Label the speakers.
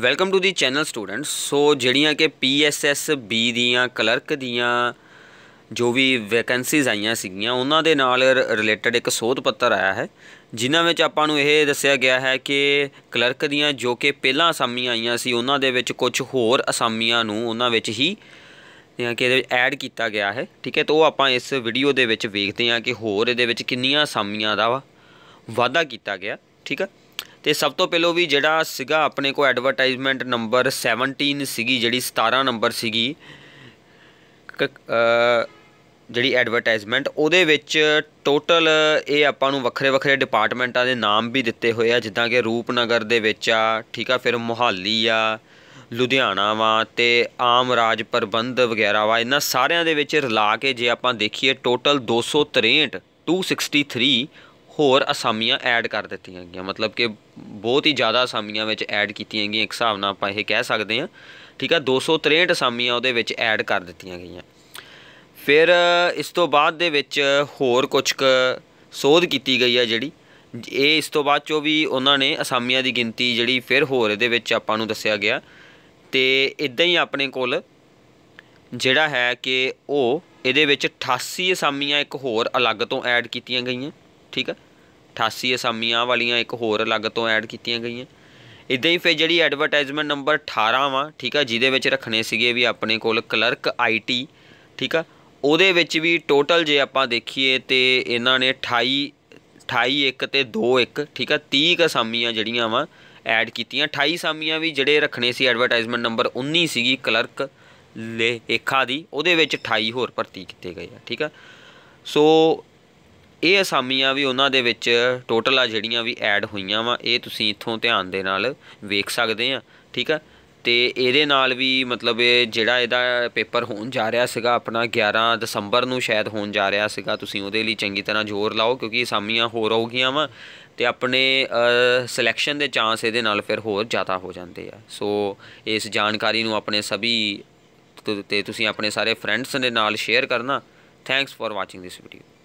Speaker 1: welcome to the channel students so ਜਿਹੜੀਆਂ ਕਿ ਪੀਐਸਐਸ B ਦੀਆਂ ਕਲਰਕ ਦੀਆਂ ਜੋ ਵੀ ਵੈਕੈਂਸੀਜ਼ ਆਈਆਂ ਸੀਗੀਆਂ ਉਹਨਾਂ ਦੇ ਨਾਲ ਰਿਲੇਟਡ ਇੱਕ ਸੋਧ ਪੱਤਰ ਆਇਆ ਹੈ ਜਿਨ੍ਹਾਂ ਵਿੱਚ ਆਪਾਂ ਨੂੰ ਇਹ ਦੱਸਿਆ ਗਿਆ ਹੈ ਕਿ ਕਲਰਕ ਦੀਆਂ ਜੋ ਕਿ ਪਹਿਲਾਂ ਅਸਾਮੀਆਂ ਆਈਆਂ ਸੀ ਉਹਨਾਂ ਦੇ ਵਿੱਚ ਕੁਝ ਹੋਰ ਅਸਾਮੀਆਂ ਨੂੰ ਉਹਨਾਂ ਵਿੱਚ ਹੀ ਜਾਂ ਕਿ ਇਹਦੇ ਵਿੱਚ ਐਡ ਕੀਤਾ ਗਿਆ ਹੈ ਠੀਕ ਹੈ ਤਾਂ ਉਹ ਆਪਾਂ ਇਸ ਵੀਡੀਓ ਦੇ ਵਿੱਚ ਵੇਖਦੇ ਹਾਂ ਕਿ ਹੋਰ ਇਹਦੇ ਵਿੱਚ ਕਿੰਨੀਆਂ ਅਸਾਮੀਆਂ ਦਾ ਵਾਅਦਾ ਕੀਤਾ ਗਿਆ ਠੀਕ ਹੈ ਤੇ ਸਭ ਤੋਂ ਪਹਿਲੋ ਵੀ ਜਿਹੜਾ ਸੀਗਾ ਆਪਣੇ ਕੋ ਐਡਵਰਟਾਈਜ਼ਮੈਂਟ ਨੰਬਰ 17 ਸੀਗੀ ਜਿਹੜੀ 17 ਨੰਬਰ ਸੀਗੀ ਜਿਹੜੀ ਐਡਵਰਟਾਈਜ਼ਮੈਂਟ ਉਹਦੇ ਵਿੱਚ ਟੋਟਲ ਇਹ ਆਪਾਂ ਨੂੰ ਵੱਖਰੇ ਵੱਖਰੇ ਡਿਪਾਰਟਮੈਂਟਾਂ ਦੇ ਨਾਮ ਵੀ ਦਿੱਤੇ ਹੋਏ ਆ ਜਿੱਦਾਂ ਕਿ ਰੂਪਨਗਰ ਦੇ ਵਿੱਚ ਆ ਠੀਕ ਆ ਫਿਰ ਮੁਹਾਲੀ ਆ ਲੁਧਿਆਣਾ ਵਾ ਤੇ ਆਮ ਰਾਜ ਪ੍ਰਬੰਧ ਵਗੈਰਾ ਵਾ ਇਹਨਾਂ ਸਾਰਿਆਂ ਦੇ ਵਿੱਚ ਰਲਾ ਕੇ ਜੇ ਆਪਾਂ ਦੇਖੀਏ ਟੋਟਲ 263 263 ਹੋਰ ਅਸਾਮੀਆਂ ਐਡ ਕਰ ਦਿੱਤੀਆਂ ਗਈਆਂ ਮਤਲਬ ਕਿ ਬਹੁਤ ਹੀ ਜ਼ਿਆਦਾ ਅਸਾਮੀਆਂ ਵਿੱਚ ਐਡ ਕੀਤੀਆਂ ਗਈਆਂ ਇੱਕ ਹਿਸਾਬ ਨਾਲ ਆਪਾਂ ਇਹ ਕਹਿ ਸਕਦੇ ਹਾਂ ਠੀਕ ਆ 263 ਅਸਾਮੀਆਂ ਉਹਦੇ ਵਿੱਚ ਐਡ ਕਰ ਦਿੱਤੀਆਂ ਗਈਆਂ ਫਿਰ ਇਸ ਤੋਂ ਬਾਅਦ ਦੇ ਵਿੱਚ ਹੋਰ ਕੁਝ ਸੋਧ ਕੀਤੀ ਗਈ ਆ ਜਿਹੜੀ ਇਹ ਇਸ ਤੋਂ ਬਾਅਦ ਚੋ ਵੀ ਉਹਨਾਂ ਨੇ ਅਸਾਮੀਆਂ ਦੀ ਗਿਣਤੀ ਜਿਹੜੀ ਫਿਰ ਹੋਰ ਇਹਦੇ ਵਿੱਚ ਆਪਾਂ ਨੂੰ ਦੱਸਿਆ ਗਿਆ ਤੇ ਇਦਾਂ ਹੀ ਆਪਣੇ ਕੋਲ ਜਿਹੜਾ ਹੈ ਕਿ ਉਹ ਇਹਦੇ ਵਿੱਚ 88 ਅਸਾਮੀਆਂ ਇੱਕ ਹੋਰ ਅਲੱਗ ਤੋਂ ਐਡ ਕੀਤੀਆਂ ਗਈਆਂ ਠੀਕ ਹੈ 88 ਅਸਾਮੀਆਂ ਵਾਲੀਆਂ ਇੱਕ ਹੋਰ ਅਲੱਗ ਤੋਂ ਐਡ ਕੀਤੀਆਂ ਗਈਆਂ ਇਦਾਂ ਹੀ ਫਿਰ ਜਿਹੜੀ ਐਡਵਰਟਾਈਜ਼ਮੈਂਟ ਨੰਬਰ 18 ਵਾ ਠੀਕ ਆ ਜਿਹਦੇ ਵਿੱਚ ਰੱਖਣੇ ਸੀਗੇ ਵੀ ਆਪਣੇ ਕੋਲ ਕਲਰਕ ਆਈਟੀ ਠੀਕ ਆ ਉਹਦੇ ਵਿੱਚ ਵੀ ਟੋਟਲ ਜੇ ਆਪਾਂ ਦੇਖੀਏ ਤੇ ਇਹਨਾਂ ਨੇ 28 28 1 ਤੇ 2 1 ਠੀਕ ਆ 30 ਅਸਾਮੀਆਂ ਜਿਹੜੀਆਂ ਵਾ ਐਡ ਕੀਤੀਆਂ 28 ਅਸਾਮੀਆਂ ਵੀ ਜਿਹੜੇ ਰੱਖਣੇ ਸੀ ਐਡਵਰਟਾਈਜ਼ਮੈਂਟ ਨੰਬਰ 19 ਸੀਗੀ ਕਲਰਕ ਇੱਕਾ ਦੀ ਉਹਦੇ ਵਿੱਚ 28 ਹੋਰ ਭਰਤੀ ਕੀਤੇ ਗਏ ਆ ਠੀਕ ਆ ਸੋ ਇਹ ਅਸਾਮੀਆਂ ਵੀ ਉਹਨਾਂ ਦੇ ਵਿੱਚ ਟੋਟਲ ਆ ਜਿਹੜੀਆਂ ਵੀ ਐਡ ਹੋਈਆਂ ਵਾ ਇਹ ਤੁਸੀਂ ਇੱਥੋਂ ਧਿਆਨ ਦੇ ਨਾਲ ਵੇਖ ਸਕਦੇ ਆ ਠੀਕ ਆ ਤੇ ਇਹਦੇ ਨਾਲ ਵੀ ਮਤਲਬ ਇਹ ਜਿਹੜਾ ਇਹਦਾ ਪੇਪਰ ਹੋਣ ਜਾ ਰਿਹਾ ਸੀਗਾ ਆਪਣਾ 11 ਦਸੰਬਰ ਨੂੰ ਸ਼ਾਇਦ ਹੋਣ ਜਾ ਰਿਹਾ ਸੀਗਾ ਤੁਸੀਂ ਉਹਦੇ ਲਈ ਚੰਗੀ ਤਰ੍ਹਾਂ ਜ਼ੋਰ ਲਾਓ ਕਿਉਂਕਿ ਅਸਾਮੀਆਂ ਹੋਰ ਆਉਗੀਆਂ ਵਾ ਤੇ ਆਪਣੇ ਸਿਲੈਕਸ਼ਨ ਦੇ ਚਾਂਸ ਇਹਦੇ ਨਾਲ ਫਿਰ ਹੋਰ ਜ਼ਿਆਦਾ ਹੋ ਜਾਂਦੇ ਆ ਸੋ ਇਸ ਜਾਣਕਾਰੀ ਨੂੰ ਆਪਣੇ ਸਭੀ ਤੇ ਤੁਸੀਂ ਆਪਣੇ ਸਾਰੇ ਫਰੈਂਡਸ ਦੇ ਨਾਲ ਸ਼ੇਅਰ ਕਰਨਾ thanks for watching this video